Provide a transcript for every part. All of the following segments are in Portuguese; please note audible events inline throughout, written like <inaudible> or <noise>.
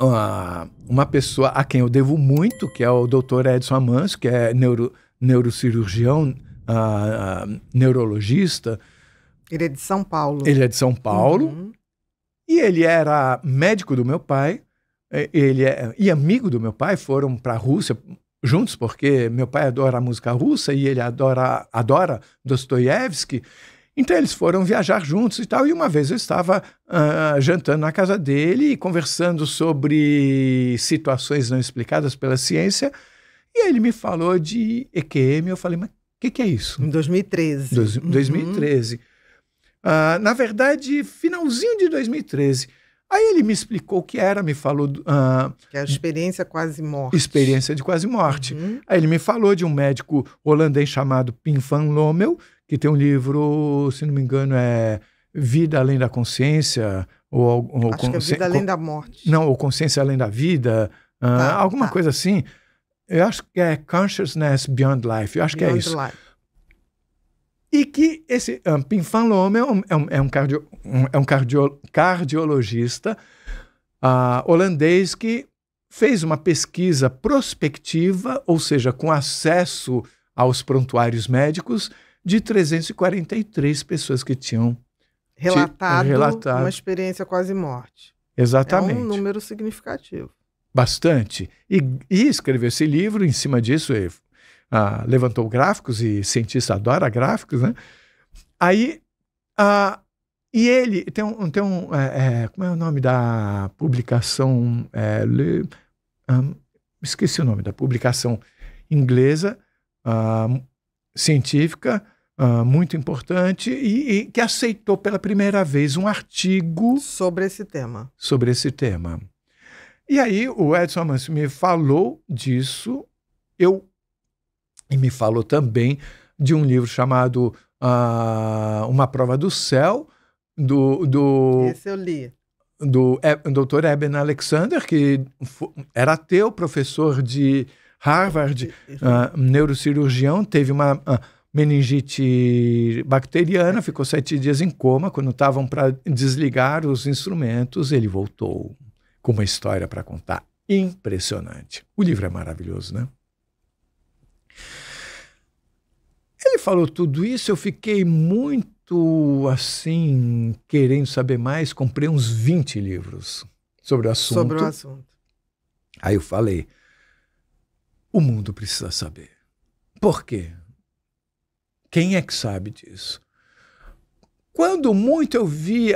Ah, uma pessoa a quem eu devo muito, que é o Dr. Edson Amancio, que é neuro, neurocirurgião, uh, neurologista. Ele é de São Paulo. Ele é de São Paulo. Uhum. E ele era médico do meu pai. Ele é, e amigo do meu pai foram para a Rússia juntos, porque meu pai adora a música russa e ele adora, adora Dostoiévski. Então eles foram viajar juntos e tal. E uma vez eu estava uh, jantando na casa dele e conversando sobre situações não explicadas pela ciência. E ele me falou de EQM. Eu falei, mas o que, que, é isso? Em 2013. Dois, uhum. 2013. Uh, ah, na verdade, finalzinho de 2013. Aí ele me explicou o que era, me falou. Uh, que é a experiência quase morte. Experiência de quase morte. Uhum. Aí ele me falou de um médico holandês chamado Pim van Lommel, que tem um livro, se não me engano, é Vida Além da Consciência, ou, ou Acho que é Vida Além da Morte. Não, ou Consciência Além da Vida, tá, alguma tá. coisa assim. Eu acho que é Consciousness Beyond Life, eu acho Beyond que é isso. Life. E que esse é um, Pinfan Lome é um, é um, cardio, um, é um cardio, cardiologista uh, holandês que fez uma pesquisa prospectiva, ou seja, com acesso aos prontuários médicos, de 343 pessoas que tinham eh, relatado, te, relatado. uma experiência quase morte. Exatamente. É um número significativo. Bastante. E, e escreveu esse livro, em cima disso, ah, levantou gráficos, e cientista adora gráficos, né? Aí, ah, e ele tem um. Tem um é, é como é o nome da publicação? É, le, um, esqueci o nome da publicação inglesa, ah, científica, Uh, muito importante e, e, que aceitou pela primeira vez um artigo sobre esse tema. Sobre esse tema. E aí o Edson Amâncio me falou disso, eu e me falou também de um livro chamado uh, Uma Prova do Céu do do Esse eu li. Do Dr. Eben Alexander, que era teu professor de Harvard, uh, neurocirurgião, teve uma meningite bacteriana, ficou sete dias em coma. Quando estavam para desligar os instrumentos, ele voltou com uma história para contar impressionante. O livro é maravilhoso, né? Ele falou tudo isso, eu fiquei muito assim, querendo saber mais, comprei uns 20 livros sobre o assunto. Sobre o assunto. Aí eu falei: o mundo precisa saber. Por quê? Quem é que sabe disso? Quando muito eu vi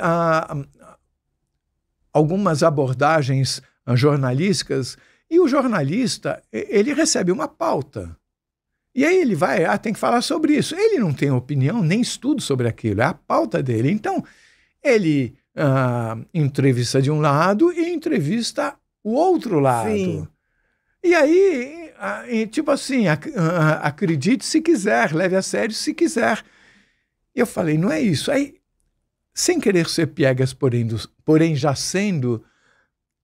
algumas abordagens ah, jornalísticas e o jornalista ele recebe uma pauta. E aí ele vai, ah, tem que falar sobre isso. Ele não tem opinião nem estudo sobre aquilo, é a pauta dele. Então, ele ah, entrevista de um lado e entrevista o outro lado. Sim. E aí, ah, e, tipo assim, ac ah, ah, acredite se quiser, leve a sério se quiser. E eu falei, não é isso. Aí, sem querer ser piegas, porém, do, porém já sendo,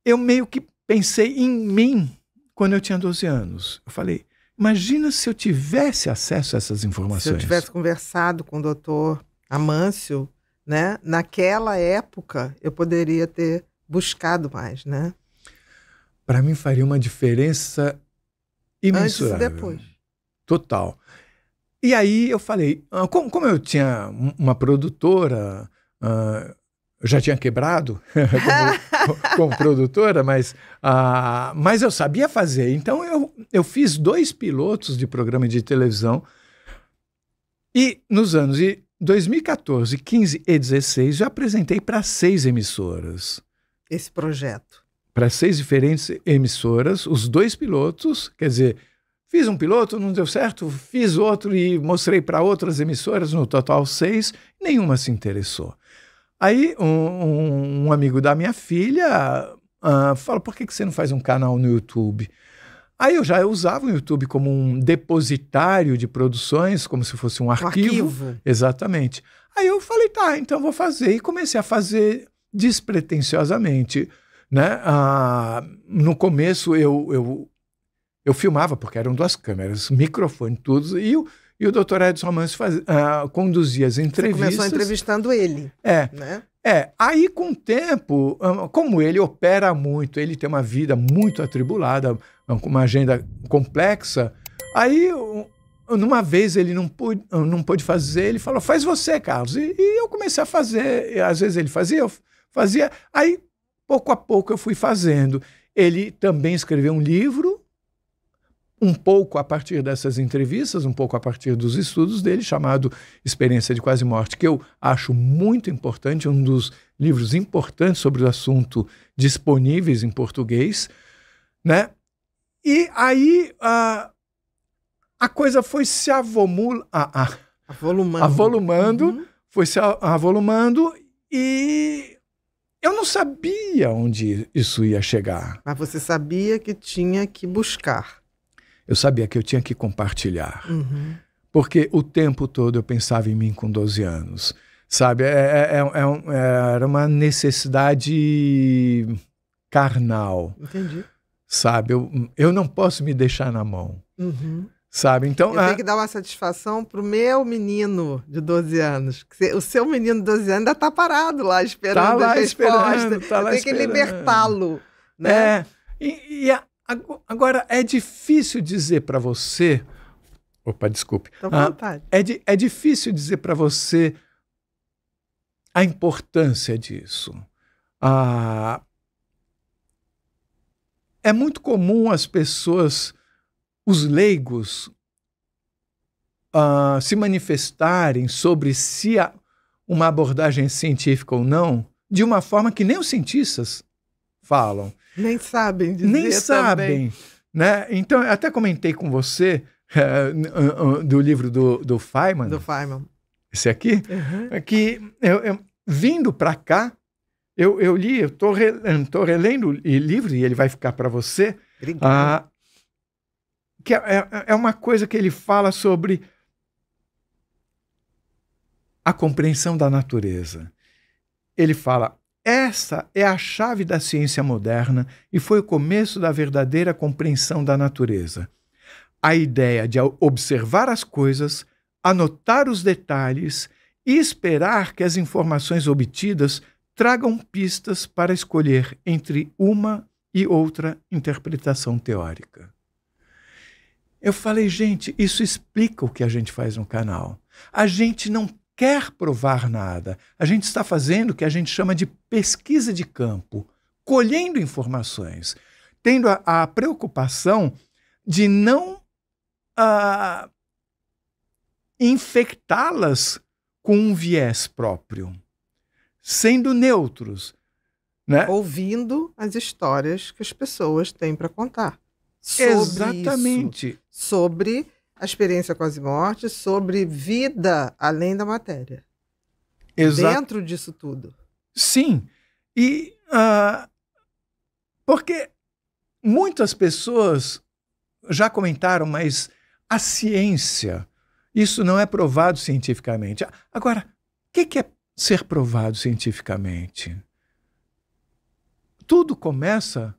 eu meio que pensei em mim quando eu tinha 12 anos. Eu falei, imagina se eu tivesse acesso a essas informações. Se eu tivesse conversado com o doutor Amâncio, né? Naquela época, eu poderia ter buscado mais, né? Para mim faria uma diferença imensurável. Antes e depois. Total. E aí eu falei, ah, como, como eu tinha uma produtora, uh, eu já tinha quebrado <laughs> como, <laughs> como, produtora, mas, uh, mas eu sabia fazer. Então eu, eu fiz dois pilotos de programa de televisão. E nos anos de 2014, 15 e 16, eu apresentei para seis emissoras. Esse projeto para seis diferentes emissoras, os dois pilotos, quer dizer, fiz um piloto, não deu certo, fiz outro e mostrei para outras emissoras, no total seis, nenhuma se interessou. Aí um, um amigo da minha filha uh, falou, por que, que você não faz um canal no YouTube? Aí eu já usava o YouTube como um depositário de produções, como se fosse um arquivo. Um arquivo. Exatamente. Aí eu falei, tá, então vou fazer. E comecei a fazer despretensiosamente. Né? Ah, no começo eu, eu, eu filmava, porque eram duas câmeras, microfone, tudo, e o, e o doutor Edson Manso faz, ah, conduzia as entrevistas. Você começou entrevistando ele. É. Né? É, aí com o tempo, ah, como ele opera muito, ele tem uma vida muito atribulada, com uma agenda complexa, aí numa vez ele não pôde, não pôde fazer, ele falou, faz você, Carlos. E, e eu comecei a fazer, às vezes ele fazia, eu fazia. Aí Pouco a pouco eu fui fazendo. Ele também escreveu um livro, um pouco a partir dessas entrevistas, um pouco a partir dos estudos dele, chamado Experiência de Quase Morte, que eu acho muito importante, é um dos livros importantes sobre o assunto disponíveis em português, né? E aí a, a coisa foi se avomula, a, a, avolumando, avolumando uhum. foi se avolumando e eu não sabia onde isso ia chegar. Mas você sabia que tinha que buscar. Eu sabia que eu tinha que compartilhar. Uhum. Porque o tempo todo eu pensava em mim com 12 anos. Sabe? É, é, é, é, é, era uma necessidade carnal. Entendi. Sabe? Eu, eu não posso me deixar na mão. Uhum. Sabe? Então. Eu tenho ah. que dar uma satisfação pro meu menino de 12 anos. O seu menino de 12 anos ainda tá parado lá esperando tá lá a resposta. Esperando, tá Eu tenho esperando. que libertá-lo. É. Né? É. E, e a, agora, é difícil dizer para você. Opa, desculpe. Ah, é, di, é difícil dizer para você a importância disso. Ah, é muito comum as pessoas os leigos uh, se manifestarem sobre se há uma abordagem científica ou não de uma forma que nem os cientistas falam. Nem sabem dizer Nem sabem. Né? Então, eu até comentei com você uh, uh, do livro do, do Feynman. Do Feynman. Esse aqui. Uhum. É que eu, eu, vindo para cá, eu, eu li, eu estou re, relendo o livro e ele vai ficar para você. Obrigado que é, é, é uma coisa que ele fala sobre a compreensão da natureza. Ele fala: essa é a chave da ciência moderna e foi o começo da verdadeira compreensão da natureza. A ideia de observar as coisas, anotar os detalhes e esperar que as informações obtidas tragam pistas para escolher entre uma e outra interpretação teórica. Eu falei, gente, isso explica o que a gente faz no canal. A gente não quer provar nada. A gente está fazendo o que a gente chama de pesquisa de campo, colhendo informações, tendo a, a preocupação de não ah, infectá-las com um viés próprio, sendo neutros. Né? Ouvindo as histórias que as pessoas têm para contar sobre Exatamente. Isso, sobre a experiência quase morte, sobre vida além da matéria. Exa Dentro disso tudo. Sim. E uh, porque muitas pessoas já comentaram, mas a ciência, isso não é provado cientificamente. Agora, o que é ser provado cientificamente? Tudo começa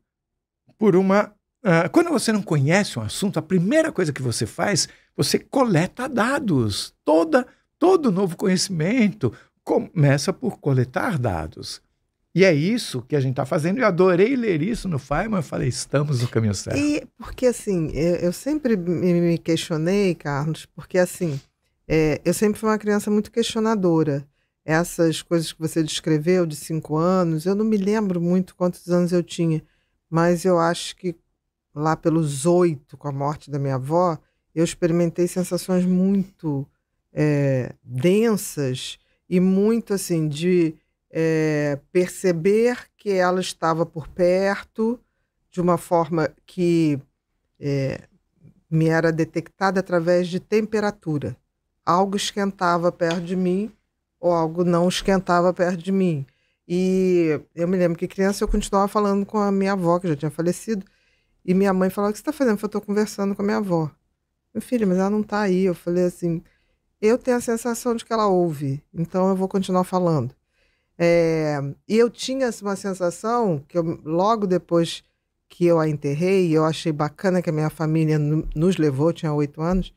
por uma ah, quando você não conhece um assunto, a primeira coisa que você faz, você coleta dados. Toda, todo novo conhecimento começa por coletar dados. E é isso que a gente está fazendo. Eu adorei ler isso no Feynman. Eu falei, estamos no caminho certo. E porque, assim, eu, eu sempre me questionei, Carlos, porque, assim, é, eu sempre fui uma criança muito questionadora. Essas coisas que você descreveu de cinco anos, eu não me lembro muito quantos anos eu tinha, mas eu acho que lá pelos oito, com a morte da minha avó, eu experimentei sensações muito é, densas e muito assim de é, perceber que ela estava por perto de uma forma que é, me era detectada através de temperatura. Algo esquentava perto de mim ou algo não esquentava perto de mim. E eu me lembro que criança eu continuava falando com a minha avó, que já tinha falecido, e minha mãe falou: O que você está fazendo? Eu Estou conversando com a minha avó. Meu filho, mas ela não está aí. Eu falei assim: Eu tenho a sensação de que ela ouve, então eu vou continuar falando. É, e eu tinha uma sensação que eu, logo depois que eu a enterrei, eu achei bacana que a minha família nos levou, tinha oito anos,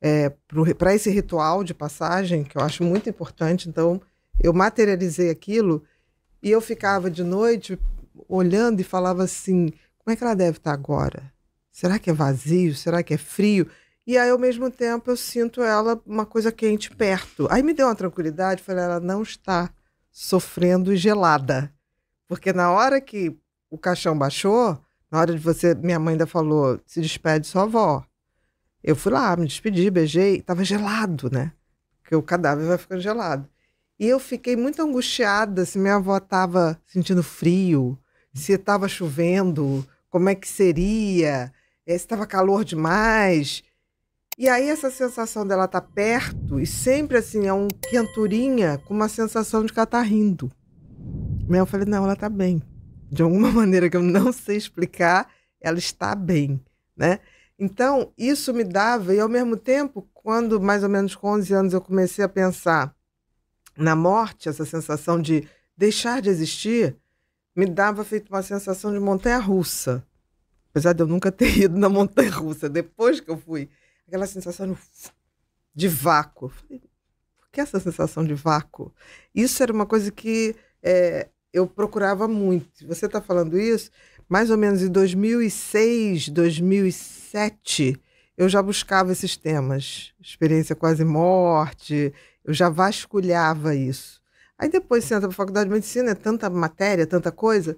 é, eh, para esse ritual de passagem, que eu acho muito importante. Então, eu materializei aquilo e eu ficava de noite olhando e falava assim: como é que ela deve estar tá agora? Será que é vazio? Será que é frio? E aí, ao mesmo tempo, eu sinto ela uma coisa quente perto. Aí me deu uma tranquilidade, falei, ela não está sofrendo e gelada. Porque na hora que o caixão baixou, na hora de você, minha mãe ainda falou, se despede sua avó. Eu fui lá, me despedi, beijei, estava gelado, né? Porque o cadáver vai ficando gelado. E eu fiquei muito angustiada se minha avó estava sentindo frio, se estava chovendo, como é que seria, estava eh, calor demais. E aí essa sensação dela estar tá perto e sempre assim, é um quenturinha com uma sensação de que ela tá rindo. eu falei, não, ela tá bem. De alguma <laughs> maneira que eu não sei explicar, ela está bem, né? Então, isso me dava, e ao mesmo tempo, quando mais ou menos com 11 anos eu comecei a pensar na morte, essa sensação de deixar de existir, me dava feito uma sensação de montanha russa. Apesar de eu nunca ter <laughs> ido na montanha russa, depois que eu fui, aquela sensação de vácuo. Falei, por que essa sensação de vácuo? Isso era uma coisa que é, eu procurava muito. Você está falando isso? Mais ou menos em 2006, 2007, eu já buscava esses temas. Experiência quase morte, eu já vasculhava isso. Aí depois você entra para a faculdade de medicina, é tanta matéria, tanta coisa.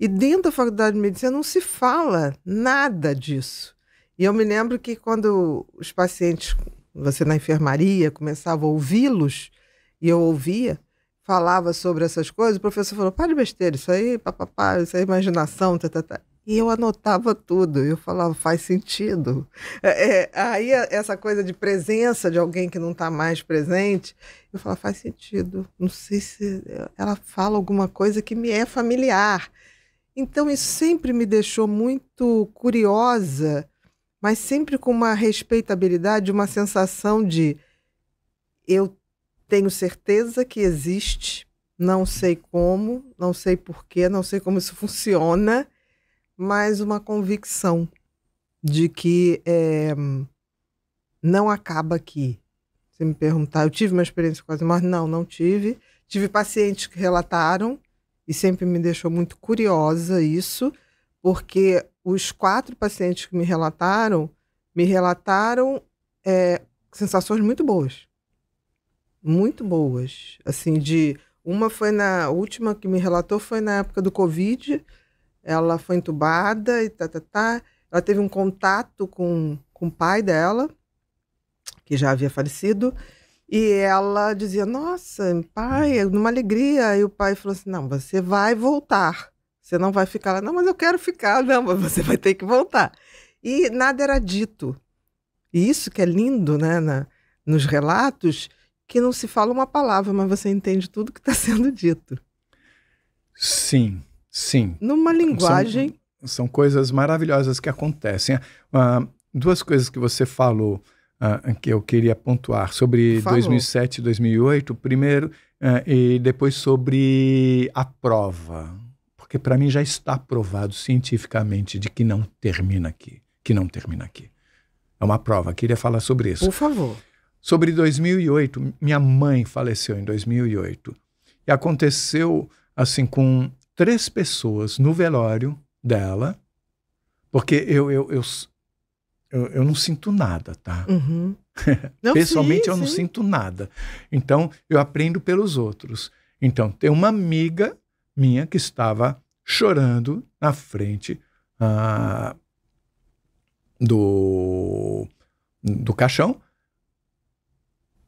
E dentro da faculdade de medicina não se fala nada disso. E eu me lembro que quando os pacientes, você na enfermaria, começava a ouvi-los, e eu ouvia, falava sobre essas coisas, o professor falou: para de besteira, isso aí, papapá, isso aí é imaginação, tá, tá, tá. E eu anotava tudo, eu falava, faz sentido. É, é aí essa coisa de presença de alguém que não está mais presente, eu falava, faz sentido. Não sei se eh, ela fala alguma coisa que me é familiar. Então isso sempre me deixou muito curiosa, mas sempre com uma respeitabilidade, uma sensação de eu tenho certeza que existe, não sei como, não sei porquê, não sei como isso funciona mais uma convicção de que é, não acaba aqui. Se me perguntar, eu tive uma experiência quase morte? Não, não tive. Tive pacientes que relataram e sempre me deixou muito curiosa isso, porque os quatro pacientes que me relataram, me relataram é, sensações muito boas. Muito boas. Assim, de. Uma foi na. última que me relatou foi na época do Covid, ela foi entubada e tá, tá, tá. Ela teve um contato com, com o pai dela, que já havia falecido. E ela dizia: Nossa, pai, numa é alegria. E o pai falou assim: Não, você vai voltar. Você não vai ficar lá. Não, mas eu quero ficar. Não, mas você vai ter que voltar. E nada era dito. E isso que é lindo, né, na, nos relatos, que não se fala uma palavra, mas você entende tudo que está <laughs> sendo dito. Sim. Sim. Numa linguagem. São, são coisas maravilhosas que acontecem. Uh, duas coisas que você falou uh, que eu queria pontuar sobre falou. 2007 2008, primeiro, uh, e depois sobre a prova. Porque para mim já está provado cientificamente de que não termina aqui. Que não termina aqui. É uma prova. Queria falar sobre isso. Por favor. Sobre 2008, minha mãe faleceu em 2008. E aconteceu assim com três pessoas no velório dela, porque eu, eu, eu, eu, eu não sinto nada, tá? Uhum. <laughs> Não, Pessoalmente sim, eu sim. não sinto nada. Então eu aprendo pelos outros. Então tem uma amiga minha que estava chorando na frente ah, do, do caixão.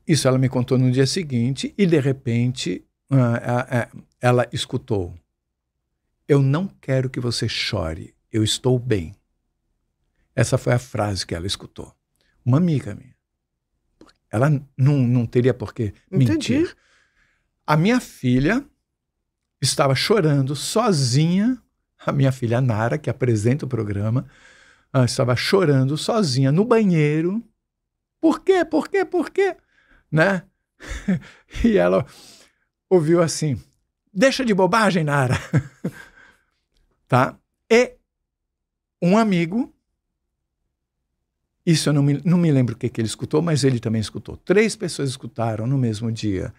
Isso ela me contou no dia seguinte e de repente ah, ela escutou eu não quero que você chore, eu estou bem. Essa foi a frase que ela escutou. Uma amiga minha. Ela não, não teria por que mentir. A minha filha estava chorando sozinha. A minha filha Nara, que apresenta o programa, ah, estava chorando sozinha no banheiro. Por quê? Por quê? Por quê? Né? <laughs> e ela ouviu assim: Deixa de bobagem, Nara. <laughs> tá? E um amigo, isso eu não me, não me lembro o que, que ele escutou, mas ele também escutou. Três pessoas escutaram no mesmo dia.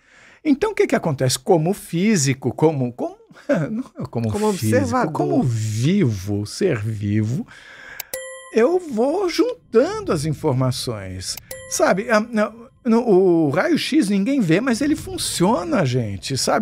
Então, o que, que acontece? Como físico, como, como, <laughs> é como, como físico, observador. como vivo, ser vivo, eu vou juntando as informações. Sabe, a, a, no, o raio-x ninguém vê, mas ele funciona, gente, sabe?